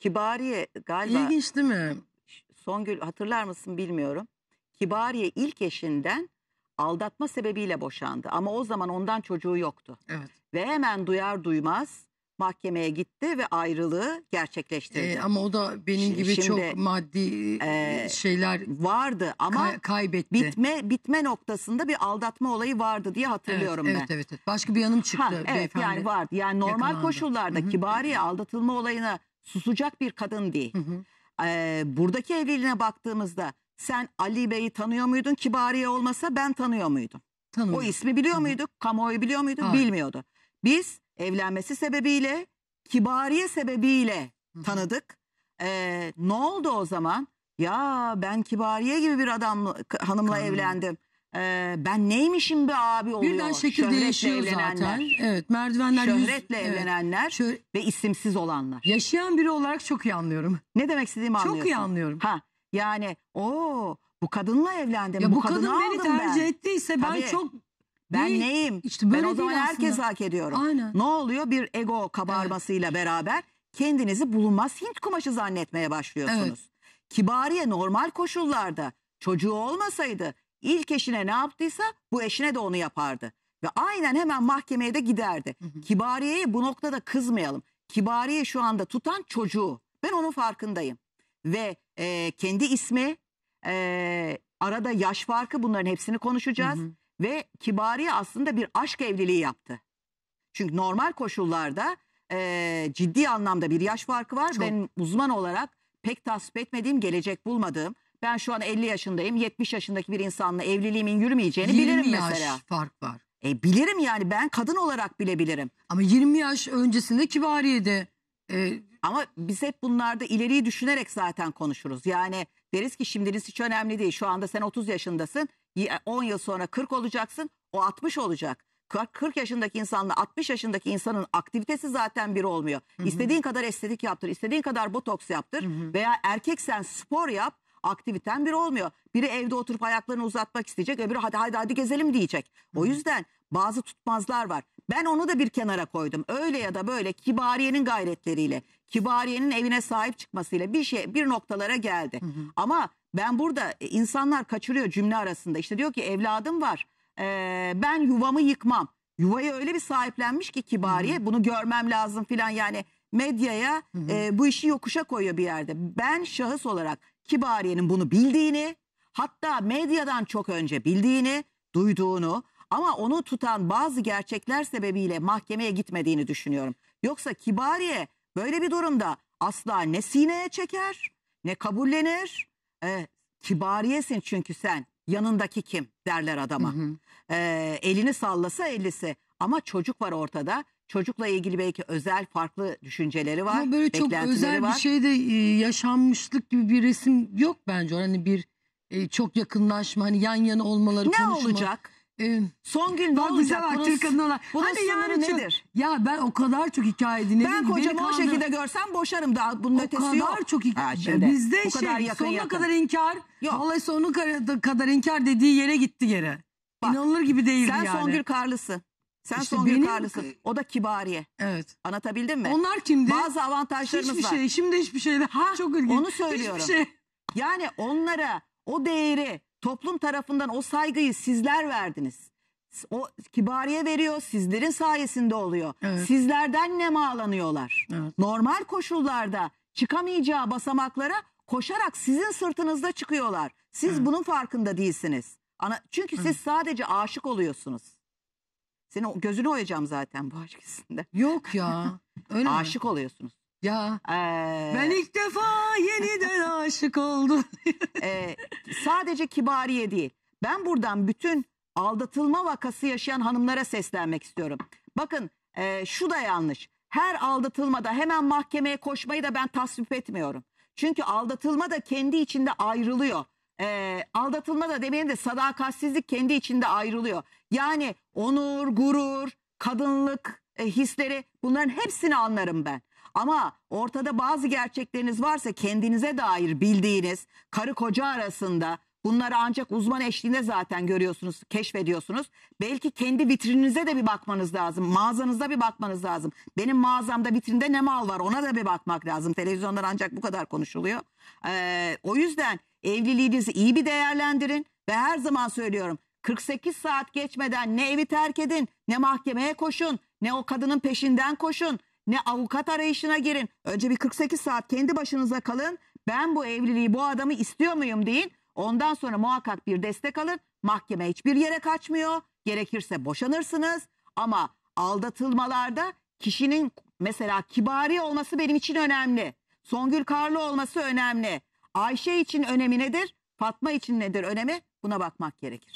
Kibariye galiba İlginç değil mi? Songül hatırlar mısın bilmiyorum. Kibariye ilk eşinden aldatma sebebiyle boşandı. Ama o zaman ondan çocuğu yoktu. Evet. Ve hemen duyar duymaz mahkemeye gitti ve ayrılığı gerçekleştirdi. Ee, ama o da benim şimdi, gibi şimdi, çok maddi e, e, şeyler vardı ama kay kaybetti. Bitme bitme noktasında bir aldatma olayı vardı diye hatırlıyorum evet, ben. Evet evet. Başka bir yanım çıktı ha, evet, Yani vardı. Yani normal yakalandı. koşullarda Hı -hı. kibariye aldatılma olayına susacak bir kadın değil. Hı hı. Ee, buradaki evliliğine baktığımızda sen Ali Bey'i tanıyor muydun? Kibariye olmasa ben tanıyor muydum? Tanıyor. O ismi biliyor hı. muyduk? Kamuoyu biliyor muydu? Hayır. Bilmiyordu. Biz evlenmesi sebebiyle, kibariye sebebiyle hı. tanıdık. Ee, ne oldu o zaman? Ya ben kibariye gibi bir adam hanımla Kanun. evlendim. Ee, ben neymişim bir abi oluyor. Birden şekil Şöhretle değişiyor evlenenler. Evet merdivenler. Şöhretle yüz, evlenenler evet, ve isimsiz olanlar. Yaşayan biri olarak çok iyi anlıyorum. Ne demek istediğimi anlıyorsun. Çok iyi anlıyorum. Ha yani o bu kadınla evlendim. Ya bu, bu kadın, kadın beni tercih ben. ettiyse ben Tabii. çok ben değil. neyim? İşte böyle ben o zaman herkes hak ediyorum. Aynen. Ne oluyor? Bir ego kabarmasıyla evet. beraber kendinizi bulunmaz Hint kumaşı zannetmeye başlıyorsunuz. Evet. Kibariye normal koşullarda çocuğu olmasaydı İlk eşine ne yaptıysa bu eşine de onu yapardı. Ve aynen hemen mahkemeye de giderdi. Kibariye'yi hı. Kibariye'ye bu noktada kızmayalım. Kibariye şu anda tutan çocuğu. Ben onun farkındayım. Ve e, kendi ismi, e, arada yaş farkı bunların hepsini konuşacağız. Hı hı. Ve Kibariye aslında bir aşk evliliği yaptı. Çünkü normal koşullarda e, ciddi anlamda bir yaş farkı var. Çok. Ben uzman olarak pek tasvip etmediğim, gelecek bulmadığım ben şu an 50 yaşındayım. 70 yaşındaki bir insanla evliliğimin yürümeyeceğini 20 bilirim yaş mesela. fark var. E, bilirim yani ben kadın olarak bile bilirim. Ama 20 yaş öncesinde kibariydi. E... Ama biz hep bunlarda ileriyi düşünerek zaten konuşuruz. Yani deriz ki şimdiniz hiç önemli değil. Şu anda sen 30 yaşındasın. 10 e, yıl sonra 40 olacaksın. O 60 olacak. 40 yaşındaki insanla 60 yaşındaki insanın aktivitesi zaten bir olmuyor. Hı hı. İstediğin kadar estetik yaptır, istediğin kadar botoks yaptır hı hı. veya erkeksen spor yap. Aktiviten biri olmuyor. Biri evde oturup ayaklarını uzatmak isteyecek öbürü hadi hadi hadi gezelim diyecek. O yüzden bazı tutmazlar var. Ben onu da bir kenara koydum. Öyle ya da böyle Kibariye'nin gayretleriyle, Kibariye'nin evine sahip çıkmasıyla bir şey bir noktalara geldi. Hı hı. Ama ben burada e, insanlar kaçırıyor cümle arasında. İşte diyor ki evladım var. Ee, ben yuvamı yıkmam. Yuvayı öyle bir sahiplenmiş ki Kibariye hı hı. bunu görmem lazım filan yani medyaya hı hı. E, bu işi yokuşa koyuyor bir yerde. Ben şahıs olarak Kibariye'nin bunu bildiğini hatta medyadan çok önce bildiğini, duyduğunu ama onu tutan bazı gerçekler sebebiyle mahkemeye gitmediğini düşünüyorum. Yoksa Kibariye böyle bir durumda asla ne sineye çeker ne kabullenir. Ee, kibariyesin çünkü sen yanındaki kim derler adama. Hı hı. Ee, elini sallasa ellisi ama çocuk var ortada Çocukla ilgili belki özel farklı düşünceleri var. Ama böyle çok özel var. bir şey de e, yaşanmışlık gibi bir resim yok bence. Hani bir e, çok yakınlaşma, hani yan yana olmaları, ne konuşma. olacak? E, Son gün ne olacak? Bak, bunun, Türkan'ın olan. bunun hani sınırı yani nedir? Ya ben o kadar çok hikaye dinledim. Ben ki beni o şekilde görsem boşarım daha bunun ötesi yok. kadar çok hikaye. Bizde bu şey kadar yakın sonuna yakın. kadar inkar. Yok. Vallahi sonuna kadar, inkar dediği yere gitti geri. Bak, İnanılır gibi değildi Sen yani. Songül Karlısı. Sen İşte Songül benim- Karlısın. E, o da Kibariye. Evet. Anlatabildim mi? Onlar kimdi? Bazı avantajlarımız hiçbir var. şey, şimdi hiçbir şeyler. Ha, Çok ilginç. onu söylüyorum. Hiçbir şey. Yani onlara o değeri toplum tarafından o saygıyı sizler verdiniz. O kibariye veriyor sizlerin sayesinde oluyor. Evet. Sizlerden nemalanıyorlar. Evet. Normal koşullarda çıkamayacağı basamaklara koşarak sizin sırtınızda çıkıyorlar. Siz bunun farkında değilsiniz. Ana, çünkü siz sadece aşık oluyorsunuz. Seni gözünü oyacağım zaten bu aşk aşkısında. Yok ya. Öyle mi? Aşık oluyorsunuz. Ya. Ee, Ben ilk defa yeniden aşık oldum. e, sadece kibariye değil. Ben buradan bütün aldatılma vakası yaşayan hanımlara seslenmek istiyorum. Bakın e, şu da yanlış. Her aldatılmada hemen mahkemeye koşmayı da ben tasvip etmiyorum. Çünkü aldatılma da kendi içinde ayrılıyor e, aldatılma da demeyelim de sadakatsizlik kendi içinde ayrılıyor. Yani onur, gurur, kadınlık e, hisleri bunların hepsini anlarım ben. Ama ortada bazı gerçekleriniz varsa kendinize dair bildiğiniz karı koca arasında bunları ancak uzman eşliğinde zaten görüyorsunuz, keşfediyorsunuz. Belki kendi vitrininize de bir bakmanız lazım. Mağazanıza bir bakmanız lazım. Benim mağazamda vitrinde ne mal var ona da bir bakmak lazım. Televizyonlar ancak bu kadar konuşuluyor. Ee, o yüzden Evliliğinizi iyi bir değerlendirin ve her zaman söylüyorum 48 saat geçmeden ne evi terk edin, ne mahkemeye koşun, ne o kadının peşinden koşun, ne avukat arayışına girin. Önce bir 48 saat kendi başınıza kalın. Ben bu evliliği, bu adamı istiyor muyum deyin. Ondan sonra muhakkak bir destek alın. Mahkeme hiçbir yere kaçmıyor. Gerekirse boşanırsınız ama aldatılmalarda kişinin mesela kibari olması benim için önemli. Songül Karlı olması önemli. Ayşe için önemi nedir? Fatma için nedir önemi? Buna bakmak gerekir.